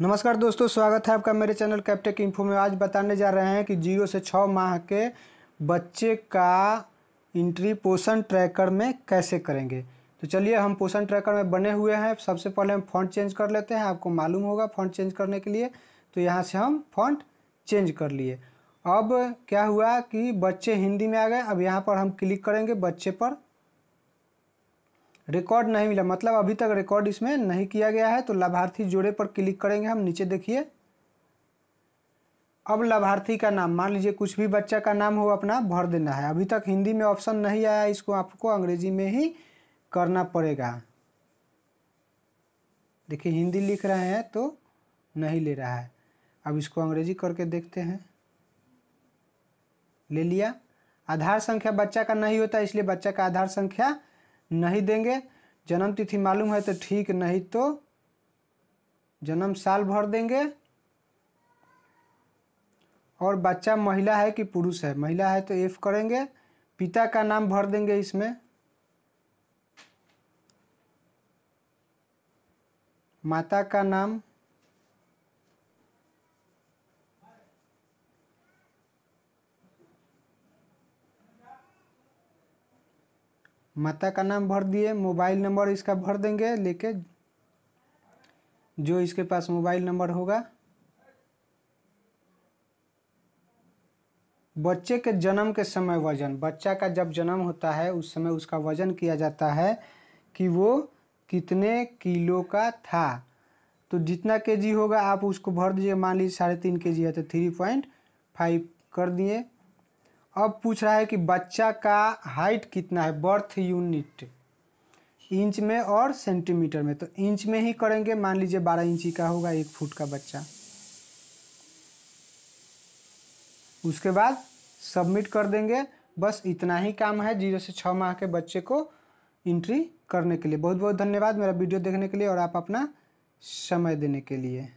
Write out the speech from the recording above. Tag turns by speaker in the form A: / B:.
A: नमस्कार दोस्तों स्वागत है आपका मेरे चैनल कैप्टेक इन्फो में आज बताने जा रहे हैं कि जीरो से छः माह के बच्चे का इंट्री पोषण ट्रैकर में कैसे करेंगे तो चलिए हम पोषण ट्रैकर में बने हुए हैं सबसे पहले हम फॉन्ट चेंज कर लेते हैं आपको मालूम होगा फॉन्ट चेंज करने के लिए तो यहाँ से हम फॉन्ट चेंज कर लिए अब क्या हुआ कि बच्चे हिंदी में आ गए अब यहाँ पर हम क्लिक करेंगे बच्चे पर रिकॉर्ड नहीं मिला मतलब अभी तक रिकॉर्ड इसमें नहीं किया गया है तो लाभार्थी जोड़े पर क्लिक करेंगे हम नीचे देखिए अब लाभार्थी का नाम मान लीजिए कुछ भी बच्चा का नाम हो अपना भर देना है अभी तक हिंदी में ऑप्शन नहीं आया इसको आपको अंग्रेजी में ही करना पड़ेगा देखिए हिंदी लिख रहे हैं तो नहीं ले रहा है अब इसको अंग्रेजी करके देखते हैं ले लिया आधार संख्या बच्चा का नहीं होता इसलिए बच्चा का आधार संख्या नहीं देंगे जन्म तिथि मालूम है तो ठीक नहीं तो जन्म साल भर देंगे और बच्चा महिला है कि पुरुष है महिला है तो एफ करेंगे पिता का नाम भर देंगे इसमें माता का नाम माता का नाम भर दिए मोबाइल नंबर इसका भर देंगे लेके जो इसके पास मोबाइल नंबर होगा बच्चे के जन्म के समय वजन बच्चा का जब जन्म होता है उस समय उसका वजन किया जाता है कि वो कितने किलो का था तो जितना के जी होगा आप उसको भर दीजिए मान लीजिए साढ़े तीन के जी है तो थ्री पॉइंट फाइव कर दिए अब पूछ रहा है कि बच्चा का हाइट कितना है बर्थ यूनिट इंच में और सेंटीमीटर में तो इंच में ही करेंगे मान लीजिए बारह इंची का होगा एक फुट का बच्चा उसके बाद सबमिट कर देंगे बस इतना ही काम है जीरो से छः माह के बच्चे को इंट्री करने के लिए बहुत बहुत धन्यवाद मेरा वीडियो देखने के लिए और आप अपना समय देने के लिए